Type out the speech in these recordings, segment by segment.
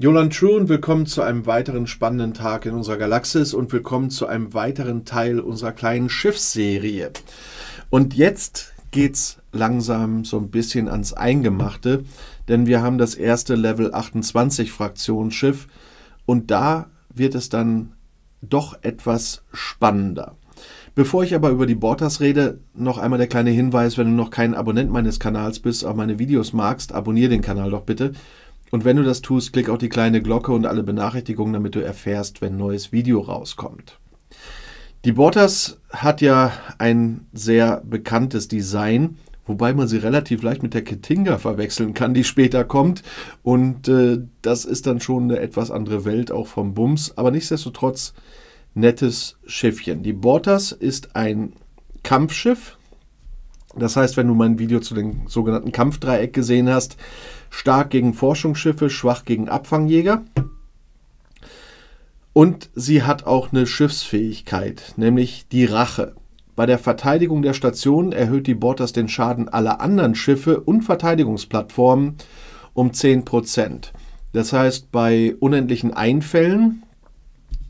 Jolan True und willkommen zu einem weiteren spannenden Tag in unserer Galaxis und willkommen zu einem weiteren Teil unserer kleinen Schiffsserie. Und jetzt geht's langsam so ein bisschen ans Eingemachte, denn wir haben das erste Level 28 Fraktionsschiff und da wird es dann doch etwas spannender. Bevor ich aber über die Borders rede, noch einmal der kleine Hinweis, wenn du noch kein Abonnent meines Kanals bist, aber meine Videos magst, abonniere den Kanal doch bitte und wenn du das tust, klick auch die kleine Glocke und alle Benachrichtigungen, damit du erfährst, wenn ein neues Video rauskommt. Die Borders hat ja ein sehr bekanntes Design, wobei man sie relativ leicht mit der Kettinga verwechseln kann, die später kommt. Und äh, das ist dann schon eine etwas andere Welt, auch vom Bums. Aber nichtsdestotrotz nettes Schiffchen. Die Borders ist ein Kampfschiff, das heißt, wenn du mein Video zu dem sogenannten Kampfdreieck gesehen hast, stark gegen Forschungsschiffe, schwach gegen Abfangjäger. Und sie hat auch eine Schiffsfähigkeit, nämlich die Rache. Bei der Verteidigung der Station erhöht die Bortas den Schaden aller anderen Schiffe und Verteidigungsplattformen um 10%. Das heißt, bei unendlichen Einfällen,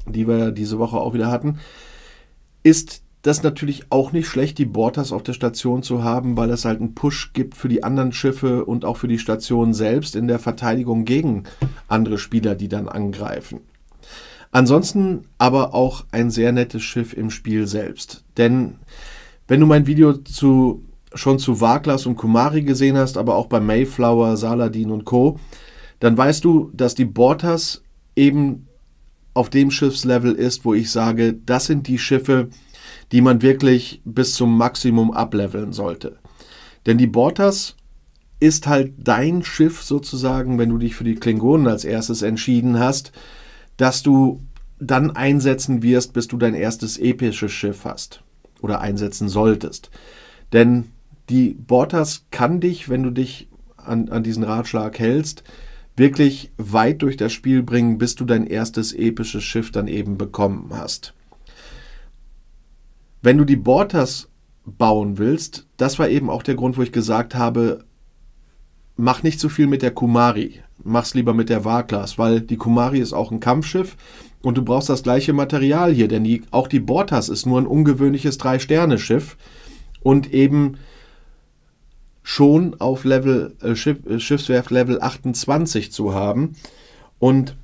die wir diese Woche auch wieder hatten, ist das ist natürlich auch nicht schlecht, die Bortas auf der Station zu haben, weil das halt einen Push gibt für die anderen Schiffe und auch für die Station selbst in der Verteidigung gegen andere Spieler, die dann angreifen. Ansonsten aber auch ein sehr nettes Schiff im Spiel selbst. Denn wenn du mein Video zu, schon zu Waglas und Kumari gesehen hast, aber auch bei Mayflower, Saladin und Co., dann weißt du, dass die Bortas eben auf dem Schiffslevel ist, wo ich sage, das sind die Schiffe, die man wirklich bis zum Maximum ableveln sollte. Denn die Bortas ist halt dein Schiff sozusagen, wenn du dich für die Klingonen als erstes entschieden hast, dass du dann einsetzen wirst, bis du dein erstes episches Schiff hast oder einsetzen solltest. Denn die Bortas kann dich, wenn du dich an, an diesen Ratschlag hältst, wirklich weit durch das Spiel bringen, bis du dein erstes episches Schiff dann eben bekommen hast. Wenn du die Borders bauen willst, das war eben auch der Grund, wo ich gesagt habe, mach nicht so viel mit der Kumari, mach's lieber mit der Warglas, weil die Kumari ist auch ein Kampfschiff und du brauchst das gleiche Material hier, denn die, auch die Bortas ist nur ein ungewöhnliches Drei-Sterne-Schiff und eben schon auf Level äh, Schiff, äh, Schiffswerft Level 28 zu haben und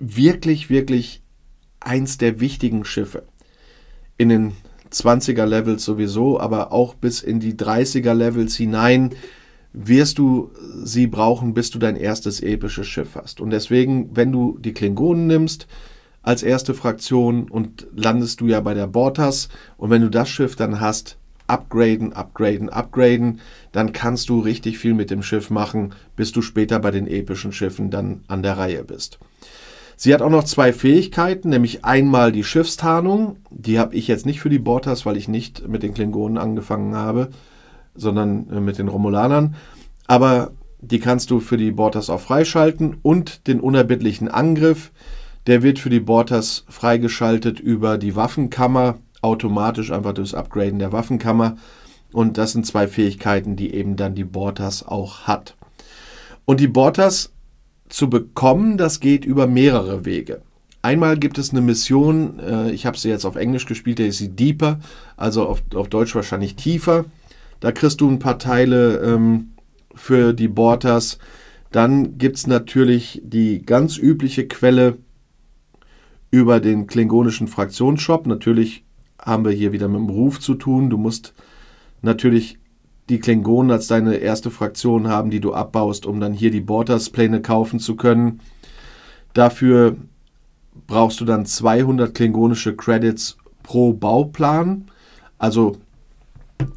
wirklich wirklich eins der wichtigen Schiffe in den 20er Levels sowieso, aber auch bis in die 30er Levels hinein wirst du sie brauchen, bis du dein erstes episches Schiff hast. Und deswegen, wenn du die Klingonen nimmst als erste Fraktion und landest du ja bei der Bortas und wenn du das Schiff dann hast, upgraden, upgraden, upgraden, dann kannst du richtig viel mit dem Schiff machen, bis du später bei den epischen Schiffen dann an der Reihe bist. Sie hat auch noch zwei Fähigkeiten, nämlich einmal die Schiffstarnung. Die habe ich jetzt nicht für die Bortas, weil ich nicht mit den Klingonen angefangen habe, sondern äh, mit den Romulanern. Aber die kannst du für die Bortas auch freischalten und den unerbittlichen Angriff. Der wird für die Bortas freigeschaltet über die Waffenkammer, automatisch einfach durchs Upgraden der Waffenkammer. Und das sind zwei Fähigkeiten, die eben dann die Bortas auch hat. Und die Bortas zu bekommen, das geht über mehrere Wege. Einmal gibt es eine Mission, äh, ich habe sie jetzt auf Englisch gespielt, der ist sie Deeper, also auf, auf Deutsch wahrscheinlich tiefer. Da kriegst du ein paar Teile ähm, für die Borders. Dann gibt es natürlich die ganz übliche Quelle über den klingonischen Fraktionsshop. Natürlich haben wir hier wieder mit dem Ruf zu tun. Du musst natürlich die Klingonen als deine erste Fraktion haben, die du abbaust, um dann hier die Borders-Pläne kaufen zu können. Dafür brauchst du dann 200 klingonische Credits pro Bauplan. Also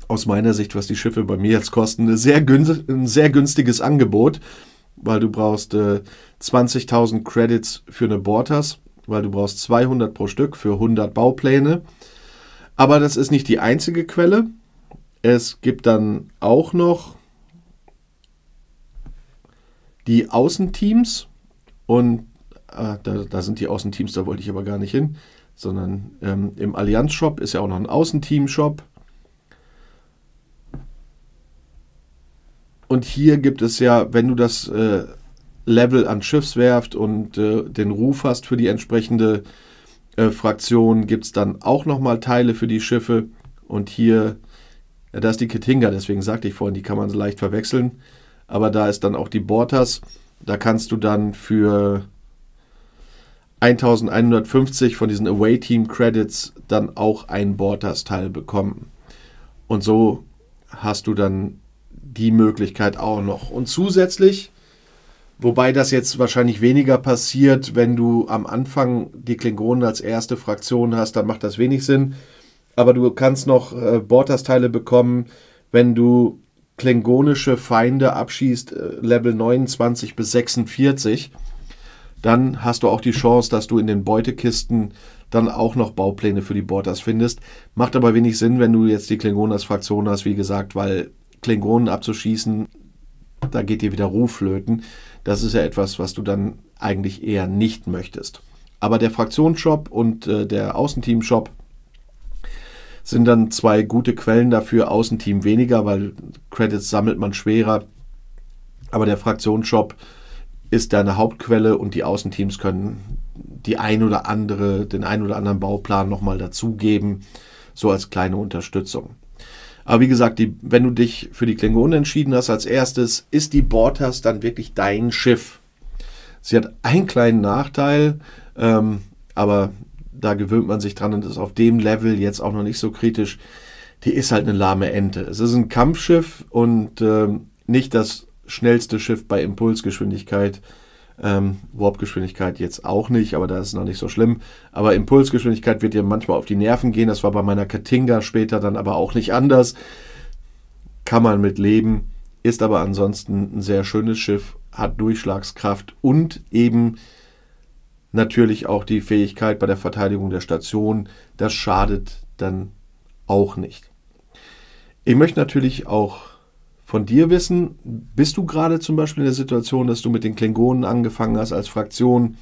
aus meiner Sicht, was die Schiffe bei mir jetzt kosten, sehr ein sehr günstiges Angebot, weil du brauchst äh, 20.000 Credits für eine Borders, weil du brauchst 200 pro Stück für 100 Baupläne. Aber das ist nicht die einzige Quelle. Es gibt dann auch noch die Außenteams und ah, da, da, sind die Außenteams, da wollte ich aber gar nicht hin, sondern ähm, im Allianz-Shop ist ja auch noch ein Außenteam-Shop. Und hier gibt es ja, wenn du das äh, Level an Schiffswerft und äh, den Ruf hast für die entsprechende äh, Fraktion, gibt es dann auch nochmal Teile für die Schiffe. Und hier da ist die Kitinga, deswegen sagte ich vorhin, die kann man leicht verwechseln. Aber da ist dann auch die Bortas. Da kannst du dann für 1150 von diesen Away-Team-Credits dann auch ein Bortas-Teil bekommen. Und so hast du dann die Möglichkeit auch noch. Und zusätzlich, wobei das jetzt wahrscheinlich weniger passiert, wenn du am Anfang die Klingonen als erste Fraktion hast, dann macht das wenig Sinn aber du kannst noch äh, Bortas-Teile bekommen, wenn du klingonische Feinde abschießt, äh, Level 29 bis 46. Dann hast du auch die Chance, dass du in den Beutekisten dann auch noch Baupläne für die Bortas findest. Macht aber wenig Sinn, wenn du jetzt die Klingonas-Fraktion hast, wie gesagt, weil Klingonen abzuschießen, da geht dir wieder Ruf flöten. Das ist ja etwas, was du dann eigentlich eher nicht möchtest. Aber der Fraktionsshop und äh, der Außenteam-Shop, sind dann zwei gute Quellen dafür, Außenteam weniger, weil Credits sammelt man schwerer. Aber der Fraktionsshop ist deine Hauptquelle und die Außenteams können die ein oder andere, den ein oder anderen Bauplan nochmal dazugeben, so als kleine Unterstützung. Aber wie gesagt, die, wenn du dich für die Klingonen entschieden hast als erstes, ist die Borders dann wirklich dein Schiff. Sie hat einen kleinen Nachteil, ähm, aber da gewöhnt man sich dran und ist auf dem Level jetzt auch noch nicht so kritisch. Die ist halt eine lahme Ente. Es ist ein Kampfschiff und ähm, nicht das schnellste Schiff bei Impulsgeschwindigkeit. Ähm, warp jetzt auch nicht, aber da ist noch nicht so schlimm. Aber Impulsgeschwindigkeit wird dir manchmal auf die Nerven gehen. Das war bei meiner Katinga später dann aber auch nicht anders. Kann man mit leben, ist aber ansonsten ein sehr schönes Schiff, hat Durchschlagskraft und eben natürlich auch die Fähigkeit bei der Verteidigung der Station. Das schadet dann auch nicht. Ich möchte natürlich auch von dir wissen, bist du gerade zum Beispiel in der Situation, dass du mit den Klingonen angefangen hast als Fraktion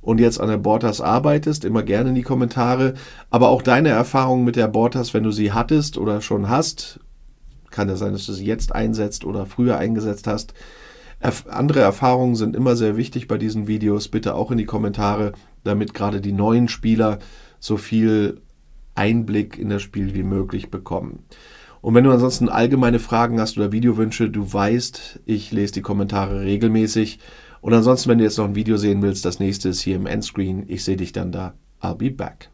und jetzt an der Bortas arbeitest? Immer gerne in die Kommentare. Aber auch deine Erfahrungen mit der Bortas, wenn du sie hattest oder schon hast, kann ja sein, dass du sie jetzt einsetzt oder früher eingesetzt hast. Erf andere Erfahrungen sind immer sehr wichtig bei diesen Videos. Bitte auch in die Kommentare, damit gerade die neuen Spieler so viel Einblick in das Spiel wie möglich bekommen. Und wenn du ansonsten allgemeine Fragen hast oder Videowünsche, du weißt, ich lese die Kommentare regelmäßig. Und ansonsten, wenn du jetzt noch ein Video sehen willst, das nächste ist hier im Endscreen. Ich sehe dich dann da. I'll be back.